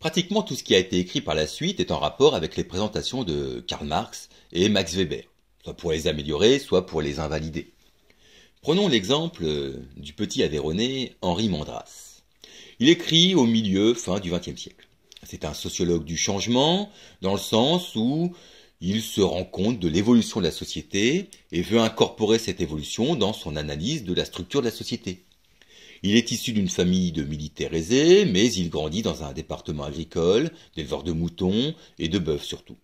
Pratiquement tout ce qui a été écrit par la suite est en rapport avec les présentations de Karl Marx et Max Weber, soit pour les améliorer, soit pour les invalider. Prenons l'exemple euh, du petit Aveyronais Henri Mandras. Il écrit au milieu, fin du XXe siècle. C'est un sociologue du changement, dans le sens où il se rend compte de l'évolution de la société et veut incorporer cette évolution dans son analyse de la structure de la société. Il est issu d'une famille de militaires aisés, mais il grandit dans un département agricole, d'éleveurs de moutons et de bœufs surtout.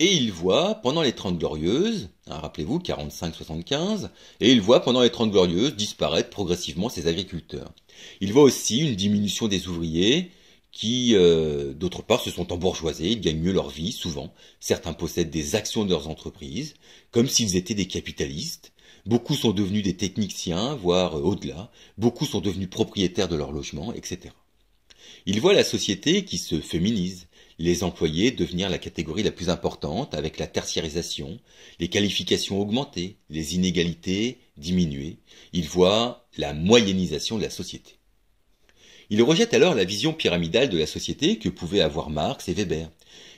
Et il voit, pendant les Trente Glorieuses, hein, rappelez-vous, 45-75, et il voit pendant les Trente Glorieuses disparaître progressivement ses agriculteurs. Il voit aussi une diminution des ouvriers qui, euh, d'autre part, se sont embourgeoisés, ils gagnent mieux leur vie, souvent. Certains possèdent des actions de leurs entreprises, comme s'ils étaient des capitalistes, Beaucoup sont devenus des techniciens, voire euh, au-delà. Beaucoup sont devenus propriétaires de leur logement, etc. Ils voient la société qui se féminise, les employés devenir la catégorie la plus importante avec la tertiarisation, les qualifications augmentées, les inégalités diminuées. Ils voient la moyennisation de la société. Il rejette alors la vision pyramidale de la société que pouvaient avoir Marx et Weber.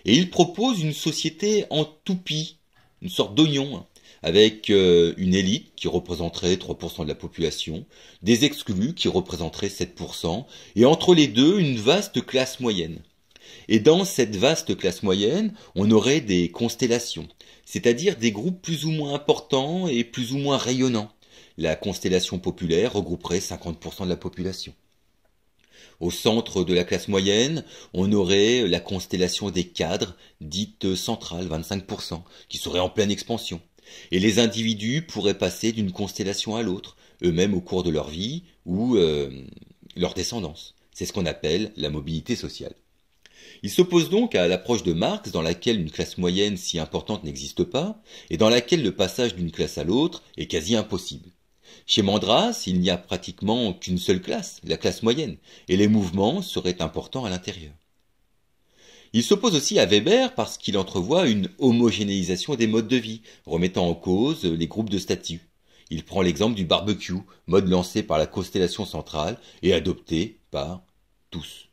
Et il propose une société en toupie, une sorte d'oignon, hein avec euh, une élite qui représenterait 3% de la population, des exclus qui représenteraient 7%, et entre les deux, une vaste classe moyenne. Et dans cette vaste classe moyenne, on aurait des constellations, c'est-à-dire des groupes plus ou moins importants et plus ou moins rayonnants. La constellation populaire regrouperait 50% de la population. Au centre de la classe moyenne, on aurait la constellation des cadres, dite centrale, 25%, qui serait en pleine expansion. Et les individus pourraient passer d'une constellation à l'autre, eux-mêmes au cours de leur vie ou euh, leur descendance. C'est ce qu'on appelle la mobilité sociale. Il s'oppose donc à l'approche de Marx dans laquelle une classe moyenne si importante n'existe pas et dans laquelle le passage d'une classe à l'autre est quasi impossible. Chez Mandras, il n'y a pratiquement qu'une seule classe, la classe moyenne, et les mouvements seraient importants à l'intérieur. Il s'oppose aussi à Weber parce qu'il entrevoit une homogénéisation des modes de vie, remettant en cause les groupes de statuts. Il prend l'exemple du barbecue, mode lancé par la constellation centrale et adopté par tous.